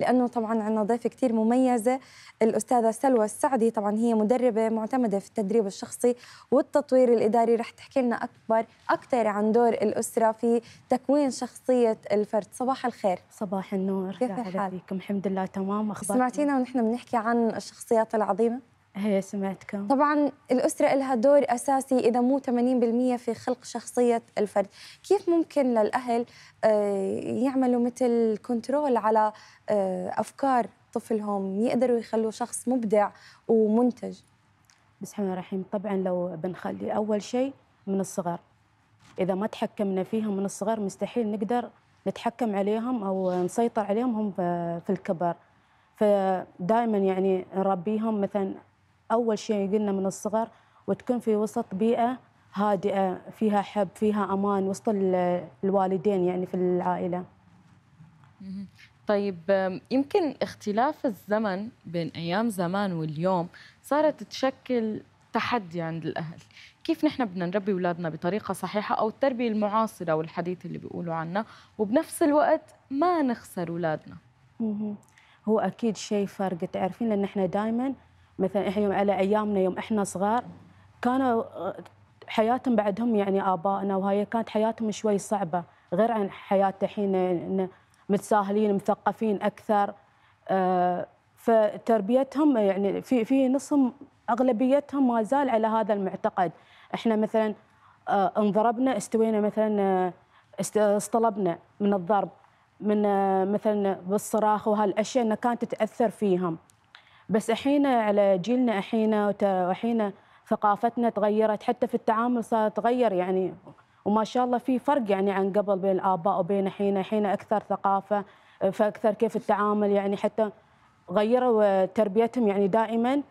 لانه طبعا عندنا ضيفه كثير مميزه الاستاذه سلوى السعدي طبعا هي مدربه معتمده في التدريب الشخصي والتطوير الاداري رح تحكي لنا اكبر اكثر عن دور الاسره في تكوين شخصيه الفرد صباح الخير صباح النور كيف حالكم الحمد لله تمام اخباركم سمعتينا ونحن بنحكي عن الشخصيات العظيمه هي سمعتكم طبعا الأسرة لها دور أساسي إذا مو 80% في خلق شخصية الفرد كيف ممكن للأهل آه، يعملوا مثل كنترول على آه، أفكار طفلهم يقدروا يخلوا شخص مبدع ومنتج بسم الله الرحمن طبعا لو بنخلي أول شيء من الصغر إذا ما تحكمنا فيهم من الصغر مستحيل نقدر نتحكم عليهم أو نسيطر عليهم هم آه، في الكبر فدائما يعني نربيهم مثلا اول شيء قلنا من الصغر وتكون في وسط بيئه هادئه فيها حب فيها امان وسط الوالدين يعني في العائله طيب يمكن اختلاف الزمن بين ايام زمان واليوم صارت تشكل تحدي عند الاهل كيف نحن بدنا نربي اولادنا بطريقه صحيحه او التربيه المعاصره والحديث اللي بيقولوا عنها وبنفس الوقت ما نخسر اولادنا هو اكيد شيء فرق تعرفين لان احنا دائما مثلا احنا على ايامنا يوم احنا صغار كانوا حياتهم بعدهم يعني ابائنا وهي كانت حياتهم شوي صعبه غير عن حياه الحين متساهلين مثقفين اكثر آه، فتربيتهم يعني في في نصهم اغلبيتهم ما زال على هذا المعتقد احنا مثلا آه، انضربنا استوينا مثلا آه، اصطلبنا من الضرب من مثلا بالصراخ وهالاشياء انها كانت تتاثر فيهم بس الحين على جيلنا الحين الحين ثقافتنا تغيرت حتى في التعامل صار تغير يعني وما شاء الله في فرق يعني عن قبل بين الآباء وبين الحين الحين أكثر ثقافة فأكثر كيف التعامل يعني حتى غيروا تربيتهم يعني دائما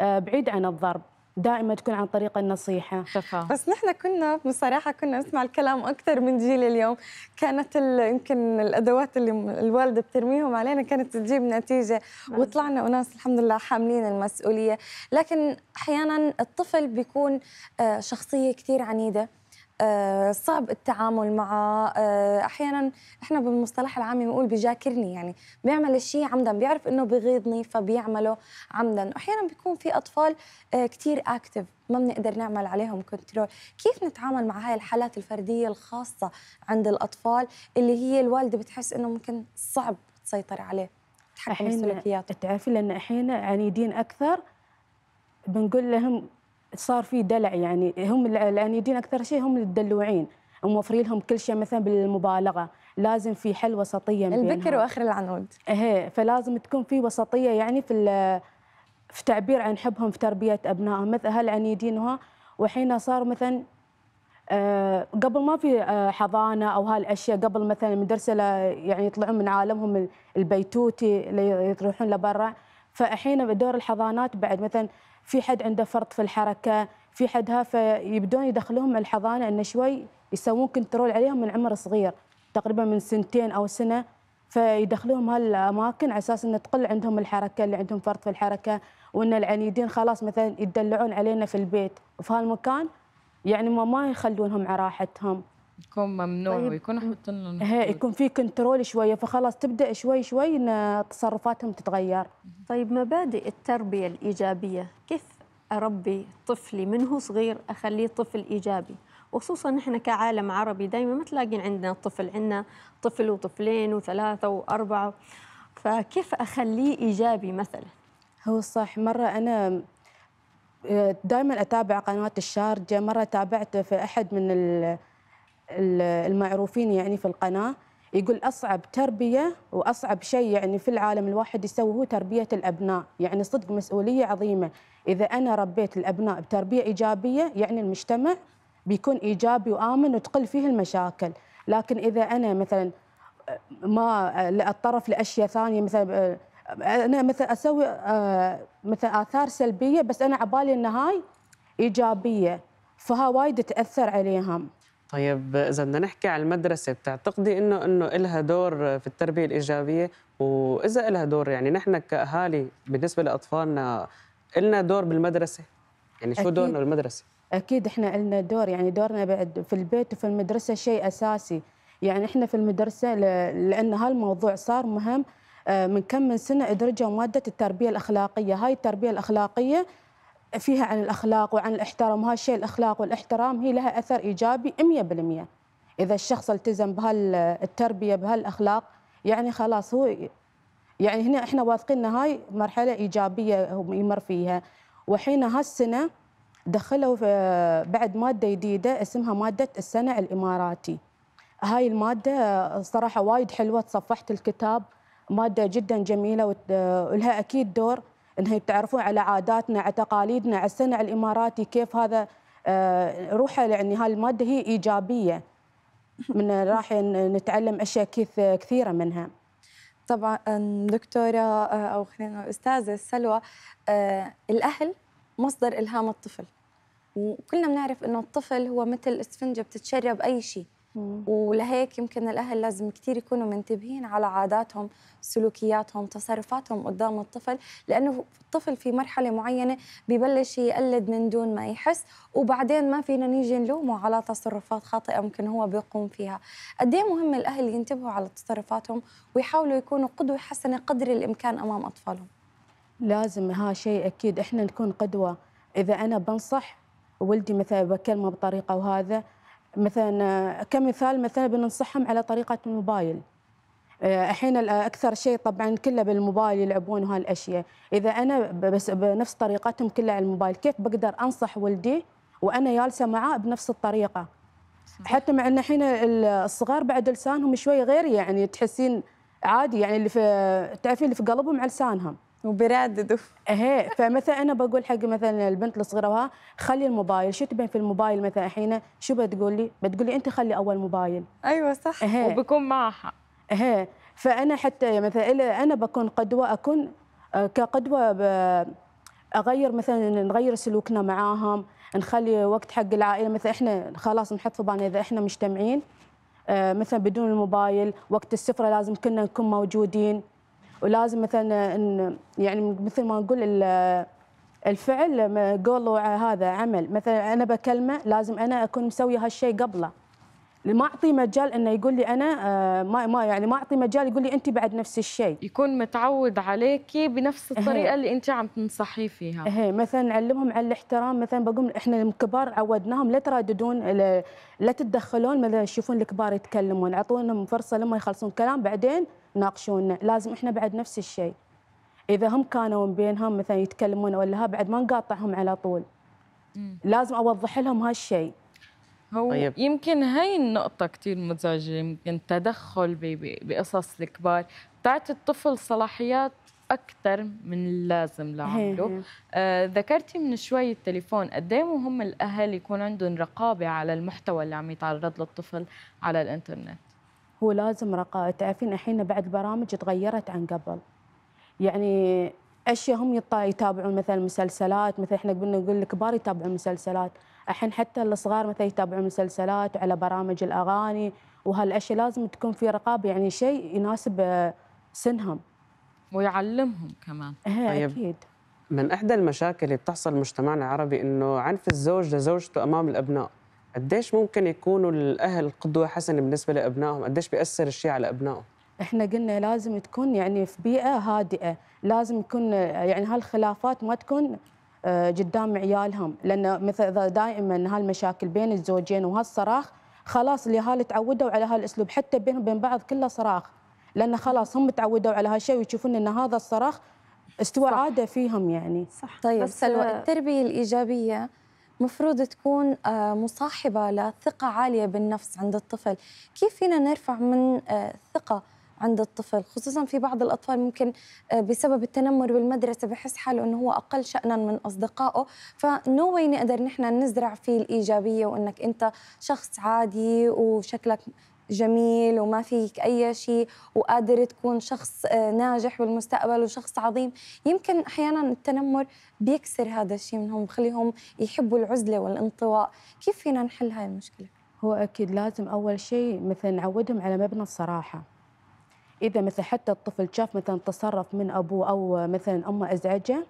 آه، بعيد عن الضرب دائما تكون عن طريق النصيحه شفا. بس نحن كنا بصراحه كنا نسمع الكلام اكثر من جيل اليوم كانت يمكن الادوات اللي الوالده بترميهم علينا كانت تجيب نتيجه نعم. وطلعنا اناس الحمد لله حاملين المسؤوليه لكن احيانا الطفل بيكون آه، شخصيه كثير عنيده آه، صعب التعامل معه آه، احيانا احنا بالمصطلح العامي بنقول بجاكرني يعني بيعمل الشيء عمدا بيعرف انه بيغيظني فبيعمله عمدا واحيانا بيكون في اطفال آه، كثير اكتف ما بنقدر نعمل عليهم كنترول كيف نتعامل مع هاي الحالات الفرديه الخاصه عند الاطفال اللي هي الوالده بتحس انه ممكن صعب تسيطر عليه تحكم السلوكيات تعرفي لان احيانا عنيدين اكثر بنقول لهم صار في دلع يعني هم الانيدين اكثر شيء هم الدلوعين موفرين لهم كل شيء مثلا بالمبالغه لازم في حل وسطيه البكر واخر العنود ايه فلازم تكون في وسطيه يعني في في تعبير عن حبهم في تربيه ابنائهم مثلا هالعنيدين وها وحين صار مثلا أه قبل ما في آه، حضانه او هالاشياء قبل مثلا المدرسه يعني يطلعون من عالمهم البيتوتي يروحون لبرا فالحين دور الحضانات بعد مثلا في حد عنده فرط في الحركه في حدها فيبدون يدخلوهم الحضانه انه شوي يسوون كنترول عليهم من عمر صغير تقريبا من سنتين او سنه فيدخلوهم هالاماكن على اساس انه تقل عندهم الحركه اللي عندهم فرط في الحركه وان العنيدين خلاص مثلا يدلعون علينا في البيت وفي هالمكان يعني ما ما يخلونهم على راحتهم يكون ممنوع طيب ويكون حاطين لهم يكون في كنترول شويه فخلاص تبدا شوي شوي ان تصرفاتهم تتغير. طيب مبادئ التربيه الايجابيه كيف اربي طفلي من هو صغير اخليه طفل ايجابي؟ وخصوصا نحن كعالم عربي دائما ما تلاقين عندنا طفل عندنا طفل وطفلين وثلاثه واربعه فكيف اخليه ايجابي مثلا؟ هو صح مره انا آه، دائما اتابع قنوات الشارجه مره تابعت في احد من ال المعروفين يعني في القناه يقول اصعب تربيه واصعب شيء يعني في العالم الواحد يسوي هو تربيه الابناء، يعني صدق مسؤوليه عظيمه، اذا انا ربيت الابناء بتربيه ايجابيه يعني المجتمع بيكون ايجابي وامن وتقل فيه المشاكل، لكن اذا انا مثلا ما اتطرف لاشياء ثانيه مثلا انا مثلا اسوي آه، مثلا اثار سلبيه بس انا عبالي ان هاي ايجابيه فها وايد تاثر عليهم. طيب اذا بدنا نحكي على المدرسه بتعتقدي انه انه لها دور في التربيه الايجابيه واذا لها دور يعني نحن كاهالي بالنسبه لاطفالنا لنا دور بالمدرسه يعني شو دورنا بالمدرسه اكيد احنا لنا دور يعني دورنا بعد في البيت وفي المدرسه شيء اساسي يعني احنا في المدرسه لان هالموضوع صار مهم آه، من كم من سنه ادرجوا ماده التربيه الاخلاقيه هاي التربيه الاخلاقيه فيها عن الأخلاق وعن الاحترام وهالشيء الأخلاق والاحترام هي لها أثر إيجابي 100% إذا الشخص التزم بهالتربية بهالأخلاق يعني خلاص هو يعني هنا احنا واثقين ان هاي مرحله ايجابيه يمر فيها وحين هالسنه دخلوا بعد ماده جديده اسمها ماده السنه الاماراتي هاي الماده صراحه وايد حلوه تصفحت الكتاب ماده جدا جميله ولها اكيد دور انها يتعرفون على عاداتنا على تقاليدنا على السنع الاماراتي كيف هذا آه، روحه يعني هالماده هي ايجابيه من راح نتعلم اشياء كثيره منها طبعا دكتوره آه، او خلينا استاذه سلوى آه، الاهل مصدر الهام الطفل وكلنا بنعرف انه الطفل هو مثل اسفنجه بتتشرب اي شيء ولهيك يمكن الاهل لازم كثير يكونوا منتبهين على عاداتهم سلوكياتهم تصرفاتهم قدام الطفل لانه الطفل في مرحله معينه ببلش يقلد من دون ما يحس وبعدين ما فينا نيجي نلومه على تصرفات خاطئه ممكن هو بيقوم فيها قد إيه مهم الاهل ينتبهوا على تصرفاتهم ويحاولوا يكونوا قدوه حسنه قدر الامكان امام اطفالهم لازم ها شيء اكيد احنا نكون قدوه اذا انا بنصح ولدي مثلا بكلمه بطريقه وهذا مثلا آه، كمثال مثلا بننصحهم على طريقه الموبايل آه، الحين آه، اكثر شيء طبعا كله بالموبايل يلعبون وهالاشياء اذا انا بس بنفس طريقتهم كلها على الموبايل كيف بقدر انصح ولدي وانا جالسه معاه بنفس الطريقه حتى مع ان الحين الصغار بعد لسانهم شوي غير يعني تحسين عادي يعني اللي في تعرفين اللي في قلبهم على لسانهم وبيرددوا ايه فمثلا انا بقول حق مثلا البنت الصغيره خلي الموبايل شو تبين في الموبايل مثلا الحين شو بتقول لي؟ بتقول لي انت خلي اول موبايل ايوه صح أهي. وبكون معها ايه فانا حتى مثلا انا بكون قدوه اكون كقدوه اغير مثلا نغير سلوكنا معاهم نخلي وقت حق العائله مثلا احنا خلاص نحط في بالنا اذا احنا مجتمعين آه، مثلا بدون الموبايل وقت السفره لازم كنا نكون موجودين ولازم مثلا إن يعني مثل ما نقول الفعل قولوا هذا عمل مثلا انا بكلمه لازم انا اكون مسويه هالشيء قبله ما اعطي مجال انه يقول لي انا آه، ما ما يعني ما اعطي مجال يقول لي انت بعد نفس الشيء يكون متعود عليكي بنفس إيه. الطريقه اللي انت عم تنصحيه فيها هي إيه، مثلا نعلمهم على الاحترام مثلا بقول احنا الكبار عودناهم لا ترددون لا تتدخلون مثلا يشوفون الكبار يتكلمون اعطوهم فرصه لما يخلصون كلام بعدين ناقشونا لازم احنا بعد نفس الشيء اذا هم كانوا بينهم مثلا يتكلمون ولا بعد ما نقاطعهم على طول لازم اوضح لهم هالشيء هو طيب. يمكن هاي النقطة كتير مزعجة يمكن تدخل بقصص الكبار بتعطي الطفل صلاحيات أكثر من اللازم لعمله آه ذكرتي من شوي التليفون قد إيه مهم الأهل يكون عندهم رقابة على المحتوى اللي عم يتعرض للطفل على الإنترنت هو لازم رقابة تعرفين الحين بعد البرامج تغيرت عن قبل يعني اشياء هم يتابعون مثلا مسلسلات مثل احنا قلنا نقول الكبار يتابعون مسلسلات الحين حتى الصغار مثلا يتابعون مسلسلات على برامج الاغاني وهالاشياء لازم تكون في رقابه يعني شيء يناسب آه، سنهم ويعلمهم كمان إيه، طيب اكيد من احدى المشاكل اللي بتحصل بمجتمعنا العربي انه عنف الزوج لزوجته امام الابناء قديش ممكن يكونوا الاهل قدوه حسنه بالنسبه لابنائهم قديش بياثر الشيء على ابنائهم احنا قلنا لازم تكون يعني في بيئه هادئه لازم يكون يعني هالخلافات ما تكون آه، قدام عيالهم لان مثل دائما هالمشاكل بين الزوجين وهالصراخ خلاص الاهالي تعودوا على هالاسلوب حتى بينهم وبين بعض كله صراخ لان خلاص هم تعودوا على هالشيء ويشوفون ان هذا الصراخ استوى صح. عاده فيهم يعني صح طيب بس سلوى التربيه الايجابيه مفروض تكون آه، مصاحبه لثقه عاليه بالنفس عند الطفل كيف فينا نرفع من آه، ثقه عند الطفل خصوصا في بعض الأطفال ممكن آه، بسبب التنمر بالمدرسة بحس حاله أنه هو أقل شأنا من أصدقائه فنو واي نقدر نحن نزرع فيه الإيجابية وأنك أنت شخص عادي وشكلك جميل وما فيك أي شيء وقادر تكون شخص آه، ناجح بالمستقبل وشخص عظيم يمكن أحيانا التنمر بيكسر هذا الشيء منهم بخليهم يحبوا العزلة والانطواء كيف فينا نحل هاي المشكلة؟ هو أكيد لازم أول شيء مثلا نعودهم على مبنى الصراحة اذا مثلا حتى الطفل شاف مثلا تصرف من ابوه او مثلا امه ازعجه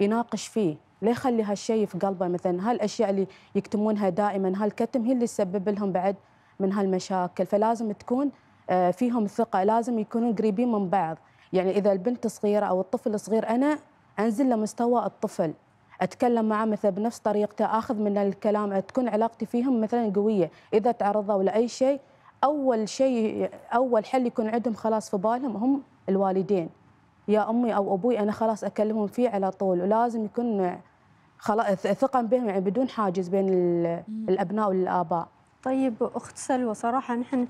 يناقش فيه لا يخلي هالشيء في قلبه مثلا هالاشياء اللي يكتمونها دائما هالكتم هي اللي تسبب لهم بعد من هالمشاكل فلازم تكون آه، فيهم ثقه لازم يكونون قريبين من بعض يعني اذا البنت صغيره او الطفل صغير انا انزل لمستوى الطفل اتكلم معه مثلا بنفس طريقته اخذ من الكلام تكون علاقتي فيهم مثلا قويه اذا تعرضوا لاي شيء اول شيء اول حل يكون عندهم خلاص في بالهم هم الوالدين يا امي او ابوي انا خلاص اكلمهم فيه على طول ولازم يكون خلاص ثقه بهم يعني بدون حاجز بين الابناء والاباء طيب اخت سلوى صراحه نحن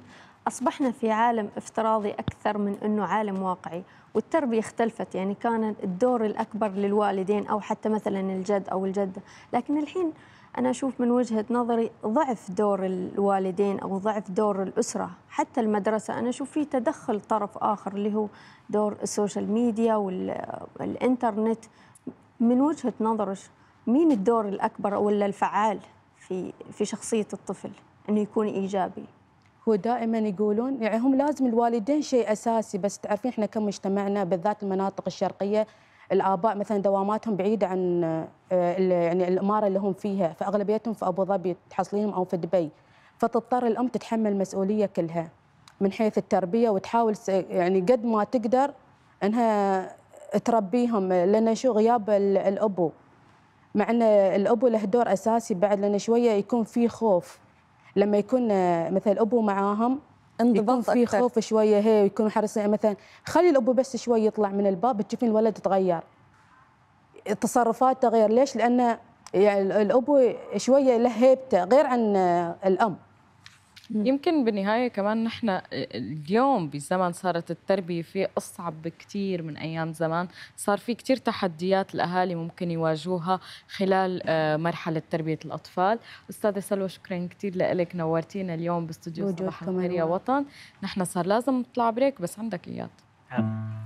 اصبحنا في عالم افتراضي اكثر من انه عالم واقعي والتربيه اختلفت يعني كان الدور الاكبر للوالدين او حتى مثلا الجد او الجده لكن الحين أنا أشوف من وجهة نظري ضعف دور الوالدين أو ضعف دور الأسرة حتى المدرسة أنا أشوف في تدخل طرف آخر اللي هو دور السوشيال ميديا والإنترنت من وجهة نظرك مين الدور الأكبر ولا الفعال في في شخصية الطفل أنه يكون إيجابي؟ هو دائما يقولون يعني هم لازم الوالدين شيء اساسي بس تعرفين احنا كمجتمعنا بالذات المناطق الشرقيه الاباء مثلا دواماتهم بعيده عن آه، يعني الاماره اللي هم فيها فاغلبيتهم في ابو ظبي تحصلينهم او في دبي فتضطر الام تتحمل المسؤوليه كلها من حيث التربيه وتحاول يعني قد ما تقدر انها تربيهم لان شو غياب الابو مع ان الابو له دور اساسي بعد لان شويه يكون في خوف لما يكون آه، مثل ابو معاهم انضباط يكون في خوف شويه هي ويكونوا حريصين مثلا خلي الاب بس شوي يطلع من الباب تشوفين الولد تغير التصرفات تغير ليش لان يعني الاب شويه له هيبته غير عن الام يمكن بالنهايه كمان نحن اليوم بزمن صارت التربيه فيه اصعب بكثير من ايام زمان صار في كثير تحديات الاهالي ممكن يواجهوها خلال آه، مرحله تربيه الاطفال استاذه سلوى شكرا كثير لك نورتينا اليوم باستوديو صباح الخير يا وطن نحن صار لازم نطلع بريك بس عندك اياد آه.